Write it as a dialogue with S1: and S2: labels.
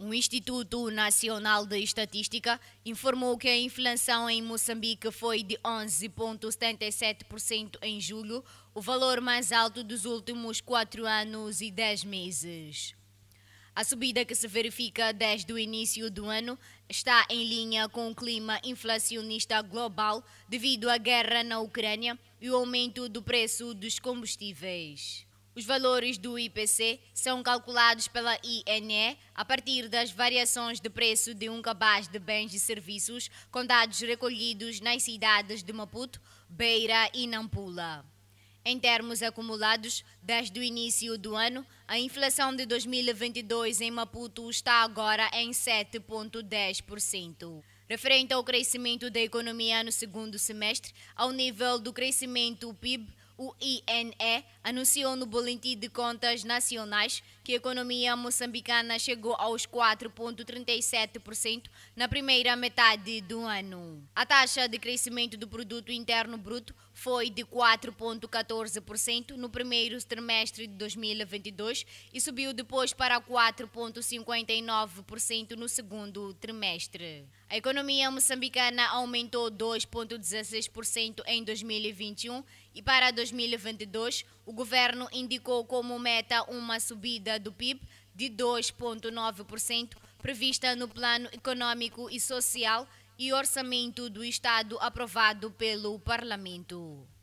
S1: O Instituto Nacional de Estatística informou que a inflação em Moçambique foi de 11,77% em julho, o valor mais alto dos últimos quatro anos e dez meses. A subida que se verifica desde o início do ano está em linha com o clima inflacionista global devido à guerra na Ucrânia e o aumento do preço dos combustíveis. Os valores do IPC são calculados pela INE a partir das variações de preço de um cabaz de bens e serviços com dados recolhidos nas cidades de Maputo, Beira e Nampula. Em termos acumulados, desde o início do ano, a inflação de 2022 em Maputo está agora em 7,10%. Referente ao crescimento da economia no segundo semestre, ao nível do crescimento PIB, o INE, anunciou no Boletim de Contas Nacionais que a economia moçambicana chegou aos 4,37% na primeira metade do ano. A taxa de crescimento do produto interno bruto foi de 4,14% no primeiro trimestre de 2022 e subiu depois para 4,59% no segundo trimestre. A economia moçambicana aumentou 2,16% em 2021 e para 2022 2022, o governo indicou como meta uma subida do PIB de 2,9%, prevista no Plano Econômico e Social e Orçamento do Estado aprovado pelo Parlamento.